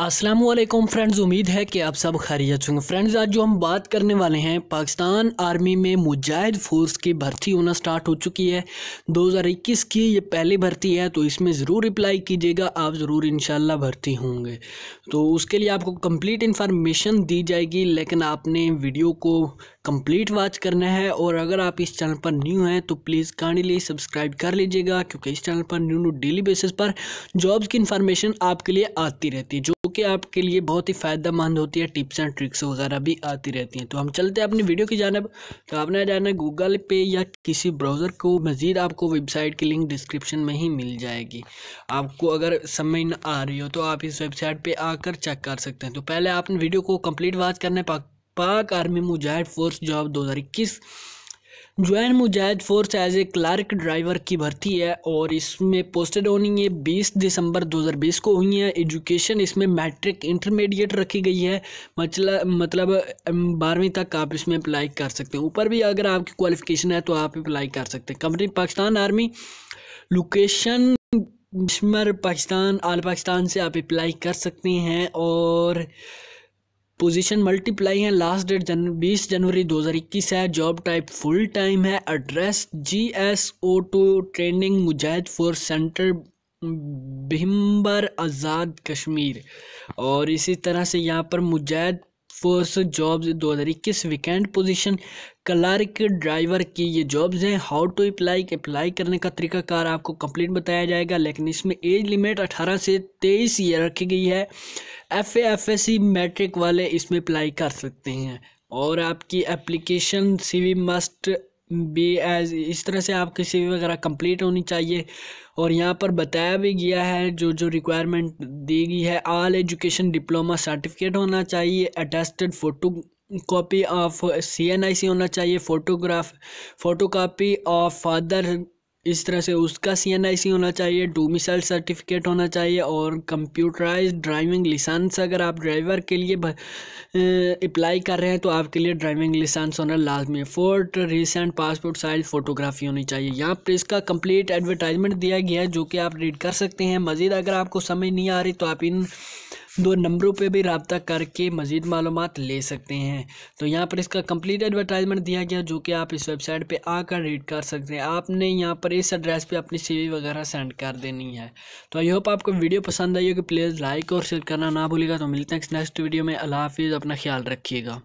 Aslam friends उम्मीद है कि आप सब खैरियत होंगे फ्रेंड्स आज जो हम बात करने वाले हैं पाकिस्तान आर्मी में मुजाहिद फोर्स की भर्ती होना स्टार्ट हो चुकी है 2021 की ये पहली भर्ती है तो इसमें ज़रूर अप्लाई कीजिएगा आप ज़रूर इन भर्ती होंगे तो उसके लिए आपको कंप्लीट इन्फॉर्मेशन दी जाएगी लेकिन आपने वीडियो को कम्प्लीट वॉच करना है और अगर आप इस चैनल पर न्यू हैं तो प्लीज़ काइंडली सब्सक्राइब कर लीजिएगा क्योंकि इस चैनल पर न्यू न्यू डेली बेसिस पर जॉब्स की इन्फॉर्मेशन आपके लिए आती रहती है जो ओके आपके लिए बहुत ही फ़ायदेमंद होती है टिप्स एंड ट्रिक्स वगैरह भी आती रहती हैं तो हम चलते हैं अपनी वीडियो की जानब तो आपने जाना गूगल पे या किसी ब्राउज़र को मज़ीद आपको वेबसाइट की लिंक डिस्क्रिप्शन में ही मिल जाएगी आपको अगर समझ न आ रही हो तो आप इस वेबसाइट पर आकर चेक कर सकते हैं तो पहले आपने वीडियो को कम्प्लीट वाच करने पाक आर्मी मुजाहिद फोर्स जॉब दो हज़ार इक्कीस join Mujahid force as a clerk driver की भर्ती है और इसमें पोस्टेड होनी है 20 दिसंबर 2020 को हुई है एजुकेशन इसमें मैट्रिक इंटरमीडिएट रखी गई है मतलब मतलब बारहवीं तक आप इसमें अप्लाई कर सकते हैं ऊपर भी अगर आपकी क्वालिफिकेशन है तो आप अप्लाई कर सकते हैं company Pakistan army location Pakistan all Pakistan से आप अप्लाई कर सकते हैं और पोजीशन मल्टीप्लाई है लास्ट डेट जन बीस जनवरी 2021 है जॉब टाइप फुल टाइम है address G S O two training Mujahid force centre Bhimber Azad Kashmir और इसी तरह से यहाँ पर मुजाहिद फोर्स जॉब्स दो हज़ार इक्कीस वीकेंड पोजिशन क्लर्क ड्राइवर की ये जॉब्स हैं हाउ टू अप्लाई अप्लाई करने का तरीकाकार आपको कंप्लीट बताया जाएगा लेकिन इसमें एज लिमिट 18 से 23 ईयर रखी गई है F F S C matric वाले इसमें अप्लाई कर सकते हैं और आपकी application C V must be as इस तरह से आपकी सी वगैरह कंप्लीट होनी चाहिए और यहाँ पर बताया भी गया है जो जो रिक्वायरमेंट दी गई है आल एजुकेशन डिप्लोमा सर्टिफिकेट होना चाहिए attested photo copy of C N I C होना चाहिए photograph photo copy of father इस तरह से उसका सी एन आई सी होना चाहिए डोमिसाइल सर्टिफिकेट होना चाहिए और कंप्यूटराइज ड्राइविंग लाइसेंस अगर आप ड्राइवर के लिए अप्लाई कर रहे हैं तो आपके लिए ड्राइविंग लाइसेंस होना लाजमी है fourth recent passport size photography होनी चाहिए यहाँ पर इसका कंप्लीट एडवर्टाइजमेंट दिया गया है जो कि आप रीड कर सकते हैं मज़ीद अगर आपको समझ नहीं आ रही तो आप इन दो नंबरों पे भी रबता करके मज़ीद मालूम ले सकते हैं तो यहाँ पर इसका कंप्लीट एडवर्टाइजमेंट दिया गया जो कि आप इस वेबसाइट पे आकर रीड कर सकते हैं आपने यहाँ पर इस एड्रेस पे अपनी सी वगैरह सेंड कर देनी है तो आई होप आपको वीडियो पसंद आई हो कि प्लीज़ लाइक और शेयर करना ना भूलेगा तो मिलते हैं नेक्स्ट वीडियो में अला हाफिज़ अपना ख्याल रखिएगा